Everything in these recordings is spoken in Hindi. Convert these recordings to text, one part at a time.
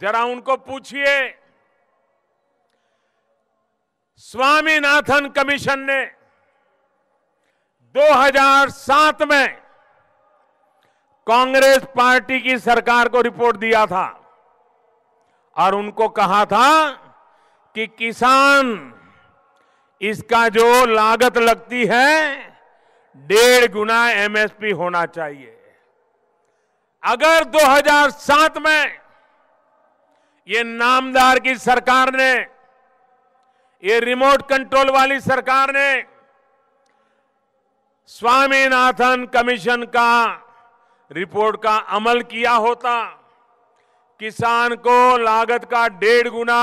जरा उनको पूछिए स्वामीनाथन कमीशन ने 2007 में कांग्रेस पार्टी की सरकार को रिपोर्ट दिया था और उनको कहा था कि किसान इसका जो लागत लगती है डेढ़ गुना एमएसपी होना चाहिए अगर 2007 में ये नामदार की सरकार ने ये रिमोट कंट्रोल वाली सरकार ने स्वामीनाथन कमीशन का रिपोर्ट का अमल किया होता किसान को लागत का डेढ़ गुना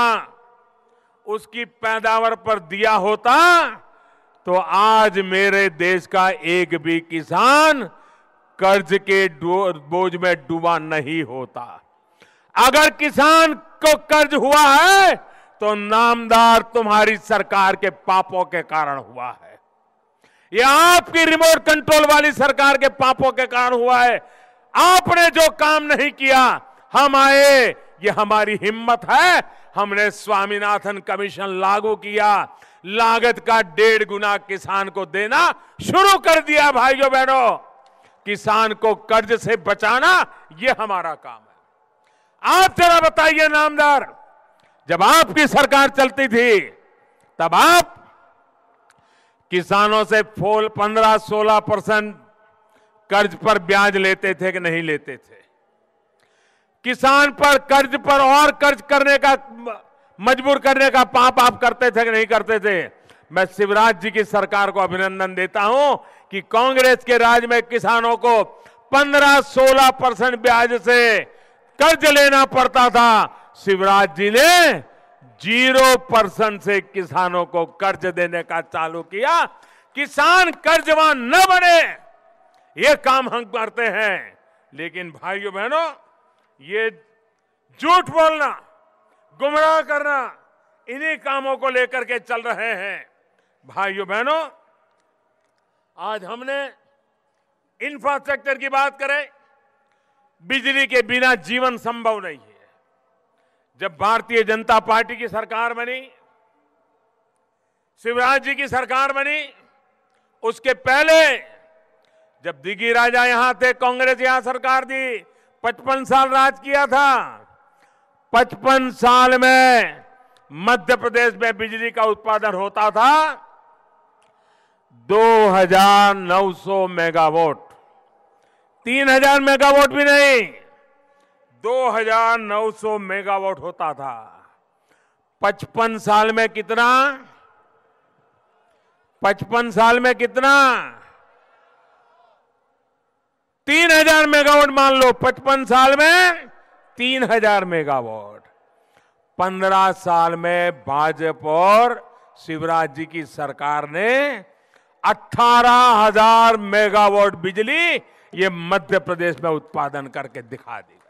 उसकी पैदावार पर दिया होता तो आज मेरे देश का एक भी किसान कर्ज के बोझ में डूबा नहीं होता अगर किसान को कर्ज हुआ है तो नामदार तुम्हारी सरकार के पापों के कारण हुआ है यह आपकी रिमोट कंट्रोल वाली सरकार के पापों के कारण हुआ है आपने जो काम नहीं किया हम आए ये हमारी हिम्मत है हमने स्वामीनाथन कमीशन लागू किया लागत का डेढ़ गुना किसान को देना शुरू कर दिया भाइयों बहनों किसान को कर्ज से बचाना ये हमारा काम है आप जरा बताइए नामदार जब आपकी सरकार चलती थी तब आप किसानों से फोल 15-16 परसेंट कर्ज पर ब्याज लेते थे कि नहीं लेते थे किसान पर कर्ज पर और कर्ज करने का मजबूर करने का पाप आप करते थे कि नहीं करते थे मैं शिवराज जी की सरकार को अभिनंदन देता हूं कि कांग्रेस के राज में किसानों को 15-16 परसेंट ब्याज से कर्ज लेना पड़ता था शिवराज जी ने जीरो परसेंट से किसानों को कर्ज देने का चालू किया किसान कर्जवान न बने ये काम हम करते हैं लेकिन भाइयों बहनों ये झूठ बोलना गुमराह करना इन्हीं कामों को लेकर के चल रहे हैं भाइयों बहनों आज हमने इंफ्रास्ट्रक्चर की बात करें बिजली के बिना जीवन संभव नहीं है जब भारतीय जनता पार्टी की सरकार बनी शिवराज जी की सरकार बनी उसके पहले जब दिग्गी राजा यहां थे कांग्रेस यहां सरकार दी पचपन साल राज किया था पचपन साल में मध्य प्रदेश में बिजली का उत्पादन होता था 2900 मेगावाट तीन हजार मेगावाट भी नहीं 2,900 मेगावाट होता था 55 साल में कितना 55 साल में कितना 3,000 मेगावाट मान लो 55 साल में 3,000 मेगावाट 15 साल में भाजपा और शिवराज जी की सरकार ने 18,000 मेगावाट बिजली ये मध्य प्रदेश में उत्पादन करके दिखा दी